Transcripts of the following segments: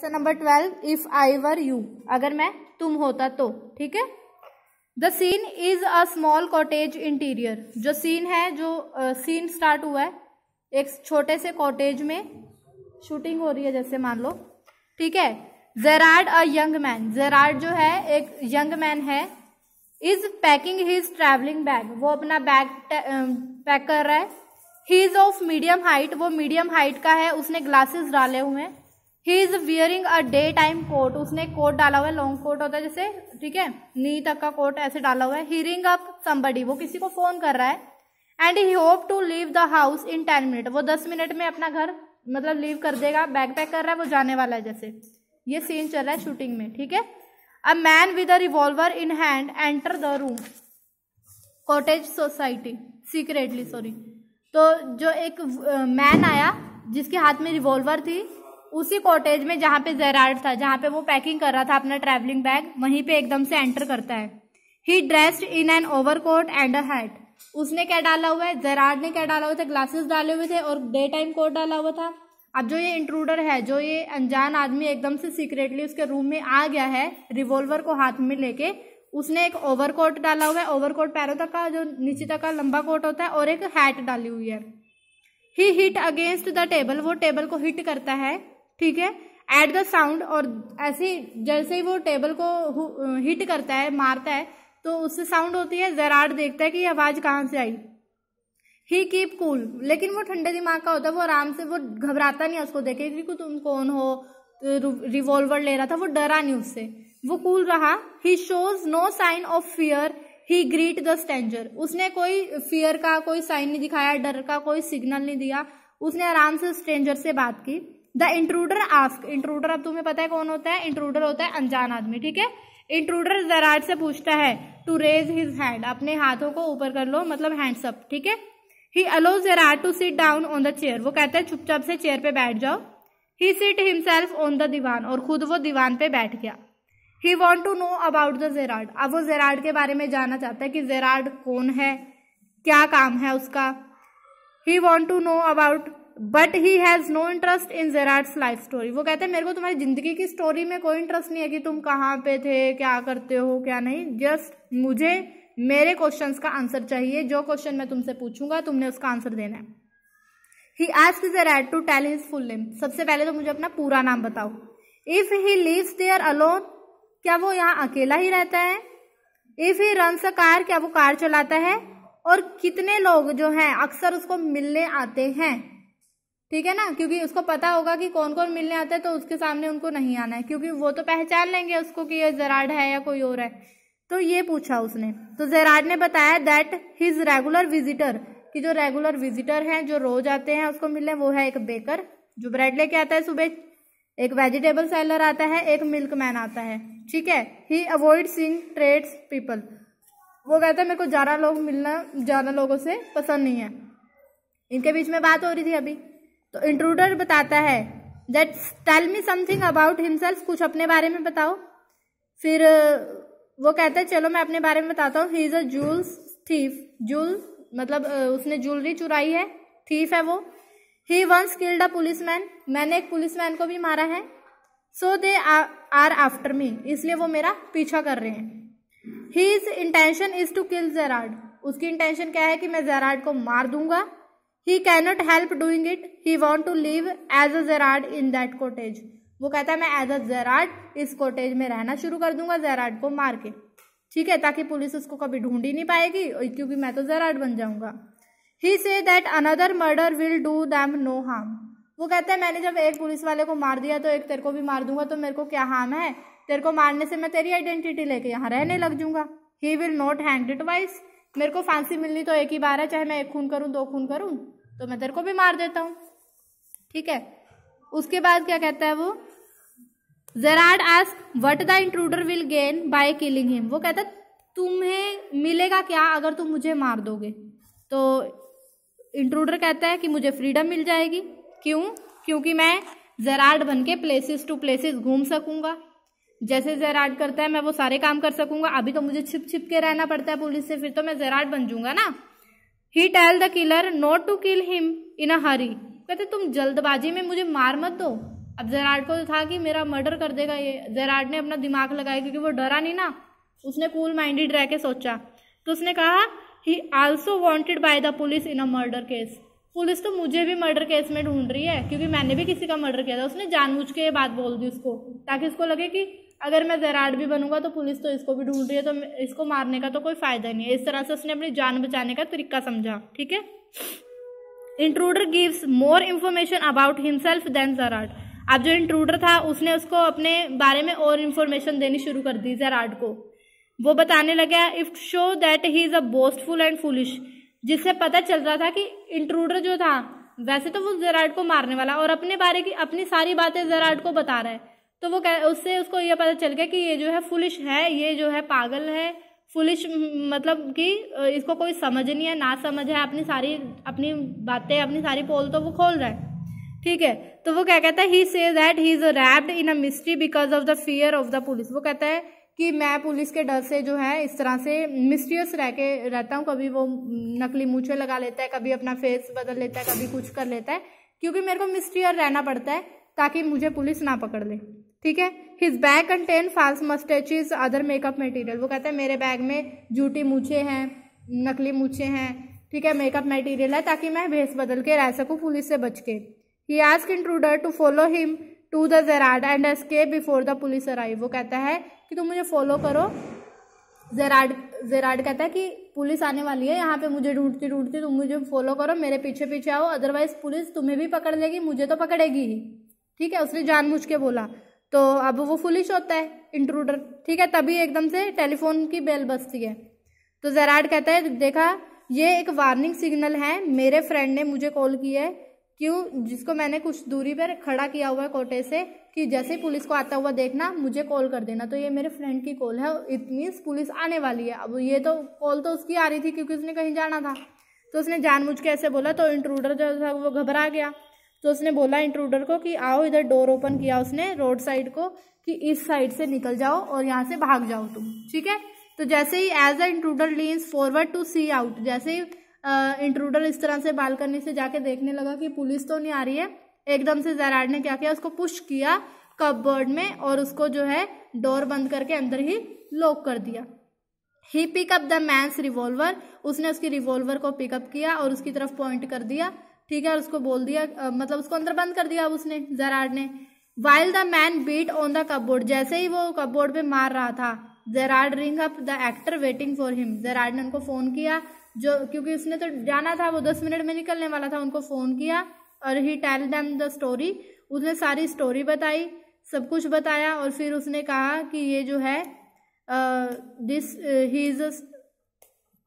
question number twelve if I were you अगर मैं तुम होता तो ठीक है the scene is a small cottage interior जो सीन है जो सीन uh, स्टार्ट हुआ है एक छोटे से कॉटेज में शूटिंग हो रही है जैसे मान लो ठीक है Gerard a young man Gerard जो है एक यंग मैन है is packing his travelling bag वो अपना बैग पैक कर रहा है he is of medium height वो मीडियम हाइट का है उसने ग्लासेस डाले हुए हैं he is wearing a day time coat उसने कोट डाला हुआ है लॉन्ग कोट होता है जैसे ठीक है नी तक का कोट ऐसे डाला हुआ है हीरिंग अप समबडी वो किसी को फोन कर रहा है and he hope to leave the house in ten minute वो दस मिनट में अपना घर मतलब लीव कर देगा बैग पैक कर रहा है वो जाने वाला है जैसे ये सीन चल रहा है शूटिंग में ठीक है a man with a revolver in hand enter the room cottage society secretly sorry तो जो एक मैन आया जिसके हाथ में रिवॉल्वर थी उसी कॉटेज में जहां पे जेराल्ड था जहां पे वो पैकिंग कर रहा था अपना ट्रेवलिंग बैग वहीं पे एकदम से एंटर करता है he dressed in an overcoat and a hat उसने क्या डाला हुआ है जेराड ने क्या डाला हुआ था ग्लासेस डाले हुए थे और डे टाइम कोट डाला हुआ था अब जो ये इंट्रूडर है जो ये अनजान आदमी एकदम से सीक्रेटली उसके रूम में आ गया है रिवॉल्वर को हाथ में लेके उसने एक ओवरकोट डाला हुआ है ओवरकोट पैरों तक का जो नीचे तक का लंबा कोट होता है और एक हैट डाली हुई है he hit against the table वो टेबल को हिट करता है ठीक है एट द साउंड और ऐसे जैसे ही वो टेबल को हिट करता है मारता है तो उससे साउंड होती है जराड देखता है कि आवाज कहाँ से आई ही कीप कूल लेकिन वो ठंडे दिमाग का होता है वो आराम से वो घबराता नहीं उसको देखे कि तुम कौन हो तो रिवॉल्वर ले रहा था वो डरा नहीं उससे वो कूल रहा he shows no sign of fear he greet the stranger उसने कोई फियर का कोई साइन नहीं दिखाया डर का कोई सिग्नल नहीं दिया उसने आराम से स्टेंजर से बात की द इंट्रूडर आस्क इंट्रूडर अब तुम्हें पता है कौन होता है इंट्रूडर होता है अनजान आदमी ठीक है इंट्रूडर जराट से पूछता है टू रेज हिज हैंड अपने हाथों को ऊपर कर लो मतलब हैंड्स अप ठीक है he allow Gerard to sit down on the chair वो कहता है चुपचाप से चेयर पे बैठ जाओ he sit himself on the divan और खुद वो दीवान पे बैठ गया he want to know about the Gerard अब वो जेराड के बारे में जानना चाहता है कि जेराड कौन है क्या काम है उसका he want to know about but he has no interest in Gerard's life story वो कहते हैं मेरे को तुम्हारी जिंदगी की स्टोरी में कोई इंटरेस्ट नहीं है कि तुम कहाँ पे थे क्या करते हो क्या नहीं जस्ट मुझे मेरे क्वेश्चन का आंसर चाहिए जो क्वेश्चन मैं तुमसे पूछूंगा तुमने उसका आंसर देना है he ask Gerard to tell his full name सबसे पहले तो मुझे अपना पूरा नाम बताओ if he lives there alone क्या वो यहाँ अकेला ही रहता है if he run a car क्या वो कार चलाता है और कितने लोग जो हैं अक्सर उसको मिलने आते हैं ठीक है ना क्योंकि उसको पता होगा कि कौन कौन मिलने आता है तो उसके सामने उनको नहीं आना है क्योंकि वो तो पहचान लेंगे उसको कि ये जेराड है या कोई और है तो ये पूछा उसने तो जेराड ने बताया दैट हिज रेगुलर विजिटर कि जो रेगुलर विजिटर हैं जो रोज आते हैं उसको मिलने वो है एक बेकर जो ब्रेड लेके आता है सुबह एक वेजिटेबल सेलर आता है एक मिल्क मैन आता है ठीक है he avoid seen trades people वो कहता है मेरे को ज़्यादा लोग मिलना ज़्यादा लोगों से पसंद नहीं है इनके बीच में बात हो रही थी अभी तो इंट्रूडर बताता है that tell me something about himself कुछ अपने बारे में बताओ फिर वो कहता है चलो मैं अपने बारे में बताता हूँ ही इज मतलब, अ जूल्स थीफ जूल मतलब उसने ज्वेलरी चुराई है थीफ है वो he once killed a police man मैंने एक पुलिस मैन को भी मारा है सो दे आर आफ्टर मी इसलिए वो मेरा पीछा कर रहे हैं he is intention is to kill Gerard उसकी इंटेंशन क्या है कि मैं जेराड को मार दूंगा he cannot help doing it he want to live as a Gerard in that cottage वो कहता है मैं एज अ जेराड इस कोटेज में रहना शुरू कर दूंगा जेराड को मार के ठीक है ताकि पुलिस उसको कभी ढूंढ ही नहीं पाएगी क्योंकि मैं तो जेराड बन जाऊंगा he say that another murder will do them no harm वो कहता है मैंने जब एक पुलिस वाले को मार दिया तो एक तेरे को भी मार दूंगा तो मेरे को क्या हार्म है तेरे को मारने से मैं तेरी आइडेंटिटी लेके यहाँ रहने लग जाऊंगा he will not hang it wise मेरे को फांसी मिलनी तो एक ही बार है चाहे मैं एक खून करूँ दो खून करूँ तो मैं तेरे को भी मार देता हूँ ठीक है उसके बाद क्या कहता है वो Gerard ask what the intruder will gain by killing him वो कहता है तुम्हें मिलेगा क्या अगर तुम मुझे मार दोगे तो इंट्रूडर कहता है कि मुझे फ्रीडम मिल जाएगी क्यों क्योंकि मैं जेराड बन के प्लेसेस टू प्लेसेस घूम सकूंगा जैसे जेराड करता है मैं वो सारे काम कर सकूंगा अभी तो मुझे छिप छिप के रहना पड़ता है पुलिस से फिर तो मैं जेराड बन जाऊंगा ना he tell the killer not to kill him in a hurry कहते तुम जल्दबाजी में मुझे मार मत दो अब जेराड को तो था कि मेरा मर्डर कर देगा ये जेराड ने अपना दिमाग लगाया क्योंकि वो डरा नहीं ना उसने कूल माइंडेड रह के सोचा तो उसने कहा he also wanted by the police in a murder case police तो मुझे भी मर्डर केस में ढूंढ रही है क्योंकि मैंने भी किसी का मर्डर किया था उसने जानबूझ के ये बात बोल दी उसको ताकि उसको लगे कि अगर मैं जेराड भी बनूंगा तो पुलिस तो इसको भी ढूंढ रही है तो इसको मारने का तो कोई फ़ायदा नहीं है इस तरह से उसने अपनी जान बचाने का तरीका समझा ठीक है intruder gives more information about himself then Gerard अब जो इंट्रूडर था उसने उसको अपने बारे में और इन्फॉर्मेशन देनी शुरू कर दी जेराड को वो बताने लगे if show that he is a boastful and foolish जिससे पता चल रहा था कि इंट्रूडर जो था वैसे तो वो जेराड को मारने वाला और अपने बारे की अपनी सारी बातें जराड को बता रहा है तो वो कह उससे उसको ये पता चल गया कि ये जो है फुलिश है ये जो है पागल है फुलिश मतलब कि इसको कोई समझ नहीं है ना समझ है अपनी सारी अपनी बातें अपनी सारी पोल तो वो खोल रहा है ठीक है तो वो क्या कहता है he say that he is wrapped in a mystery because of the fear of the police वो कहता है कि मैं पुलिस के डर से जो है इस तरह से मिस्ट्रियस रह के रहता हूँ कभी वो नकली मूछे लगा लेता है कभी अपना फेस बदल लेता है कभी कुछ कर लेता है क्योंकि मेरे को मिस्ट्रियर रहना पड़ता है ताकि मुझे पुलिस ना पकड़ ले ठीक है his bag contain false moustaches other makeup material वो कहता है मेरे बैग में जूटी मूछे हैं नकली मूछे हैं ठीक है मेकअप मटेरियल है ताकि मैं भेस बदल के रह सकूँ पुलिस से बच के he ask intruder to follow him to the Gerard and escape before the police arrive वो कहता है कि तुम मुझे फॉलो करो जेराड जेराड कहता है कि पुलिस आने वाली है यहाँ पे मुझे ढूंढती ढूंढती तुम मुझे फॉलो करो मेरे पीछे पीछे आओ अदरवाइज पुलिस तुम्हें भी पकड़ लेगी मुझे तो पकड़ेगी ही ठीक है उसने जानबूझ के बोला तो अब वो फुलिश होता है इंट्रूडर ठीक है तभी एकदम से टेलीफोन की बेल बजती है तो जेराड कहता है देखा ये एक वार्निंग सिग्नल है मेरे फ्रेंड ने मुझे कॉल किया है क्यों जिसको मैंने कुछ दूरी पर खड़ा किया हुआ है कोटे से कि जैसे पुलिस को आता हुआ देखना मुझे कॉल कर देना तो ये मेरे फ्रेंड की कॉल है इट मीन्स पुलिस आने वाली है अब ये तो कॉल तो उसकी आ रही थी क्योंकि उसने कहीं जाना था तो उसने जानबूझ के ऐसे बोला तो इंट्रूडर जो था वो घबरा गया तो उसने बोला इंट्रूडर को कि आओ इधर डोर ओपन किया उसने रोड साइड को कि इस साइड से निकल जाओ और यहाँ से भाग जाओ तुम ठीक है तो जैसे ही as a intruder leans forward to see out जैसे ही इंट्रूडर इस तरह से बालकनी से जाके देखने लगा कि पुलिस तो नहीं आ रही है एकदम से जैराड ने क्या किया उसको पुश किया कपबर्ड में और उसको जो है डोर बंद करके अंदर ही लॉक कर दिया he pick up the man's revolver उसने उसकी रिवॉल्वर को पिकअप किया और उसकी तरफ पॉइंट कर दिया ठीक है और उसको बोल दिया आ, मतलब उसको अंदर बंद कर दिया अब उसने जराड ने while the man beat on the cupboard जैसे ही वो कपबोर्ड पे मार रहा था Gerard ring up the actor waiting for him Gerard ने उनको फोन किया जो क्योंकि उसने तो जाना था वो दस मिनट में निकलने वाला था उनको फोन किया और he tell them the story उसने सारी स्टोरी बताई सब कुछ बताया और फिर उसने कहा कि ये जो है this he is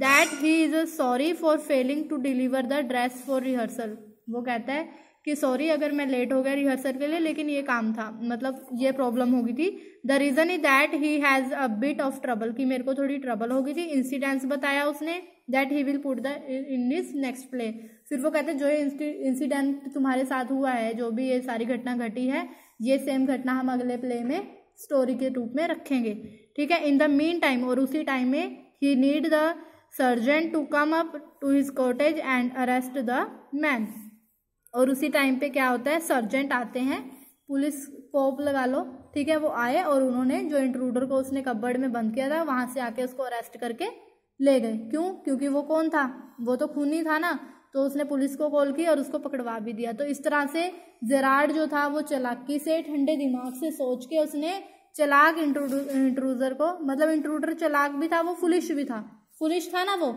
that he is a sorry for failing to deliver the dress for rehearsal वो कहता है कि सॉरी अगर मैं लेट हो गया रिहर्सल के लिए लेकिन ये काम था मतलब ये प्रॉब्लम हो गई थी the reason is that he has a bit of trouble कि मेरे को थोड़ी ट्रबल हो गई थी इंसिडेंस बताया उसने that he will put the in this next play फिर वो कहते हैं जो ये इंसिडेंट तुम्हारे साथ हुआ है जो भी ये सारी घटना घटी है ये सेम घटना हम अगले प्ले में स्टोरी के रूप में रखेंगे ठीक है इन द मेन टाइम और उसी टाइम में he need the sergeant to come up to his cottage and arrest the man और उसी टाइम पे क्या होता है सर्जेंट आते हैं पुलिस पोप लगा लो ठीक है वो आए और उन्होंने जो इंट्रूडर को उसने कब्बड़ में बंद किया था वहां से आके उसको अरेस्ट करके ले गए क्यों क्योंकि वो कौन था वो तो खूनी था ना तो उसने पुलिस को कॉल की और उसको पकड़वा भी दिया तो इस तरह से जेराड जो था वो चलाकी से ठंडे दिमाग से सोच के उसने चलाक इंट्रूडर को मतलब इंट्रूडर चलाक भी था वो फुलिश भी था फुलिश था ना वो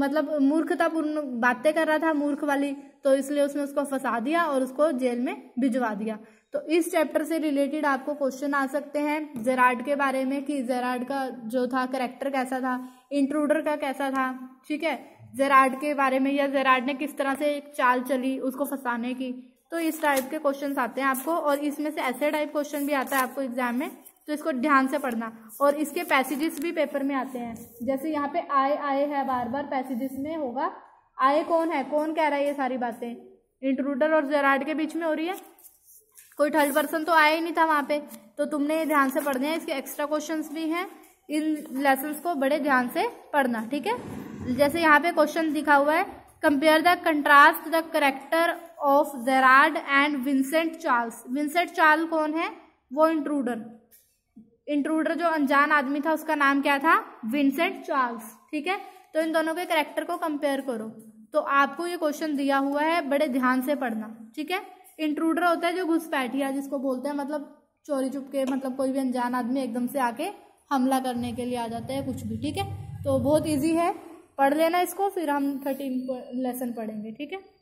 मतलब मूर्खतापूर्ण बातें कर रहा था मूर्ख वाली तो इसलिए उसने उसको फंसा दिया और उसको जेल में भिजवा दिया तो इस चैप्टर से रिलेटेड आपको क्वेश्चन आ सकते हैं जेराड के बारे में कि जेराड का जो था करेक्टर कैसा था इंट्रूडर का कैसा था ठीक है जेराड के बारे में या जेराड ने किस तरह से एक चाल चली उसको फंसाने की तो इस टाइप के क्वेश्चन आते हैं आपको और इसमें से ऐसे टाइप क्वेश्चन भी आता है आपको एग्जाम में तो इसको ध्यान से पढ़ना और इसके पैसेजेस भी पेपर में आते हैं जैसे यहाँ पे आए आए है बार बार पैसेजेस में होगा आए कौन है कौन कह रहा है ये सारी बातें इंट्रूडर और जेराड के बीच में हो रही है कोई थर्ड पर्सन तो आया ही नहीं था वहाँ पे तो तुमने ये ध्यान से पढ़ने हैं इसके एक्स्ट्रा क्वेश्चंस भी हैं इन लेसन को बड़े ध्यान से पढ़ना ठीक है जैसे यहाँ पे क्वेश्चन दिखा हुआ है compare the contrast the character of Gerard and Vincent Charles Vincent Charles कौन है वो इंट्रूडर इंट्रूडर जो अनजान आदमी था उसका नाम क्या था विंसेंट चार्ल्स ठीक है तो इन दोनों के करेक्टर को कंपेयर करो तो आपको ये क्वेश्चन दिया हुआ है बड़े ध्यान से पढ़ना ठीक है इंट्रूडर होता है जो घुसपैठिया जिसको बोलते हैं मतलब चोरी चुप के मतलब कोई भी अनजान आदमी एकदम से आके हमला करने के लिए आ जाता है कुछ भी ठीक है तो बहुत ईजी है पढ़ लेना इसको फिर हम थर्टीन लेसन पढ़ेंगे ठीक है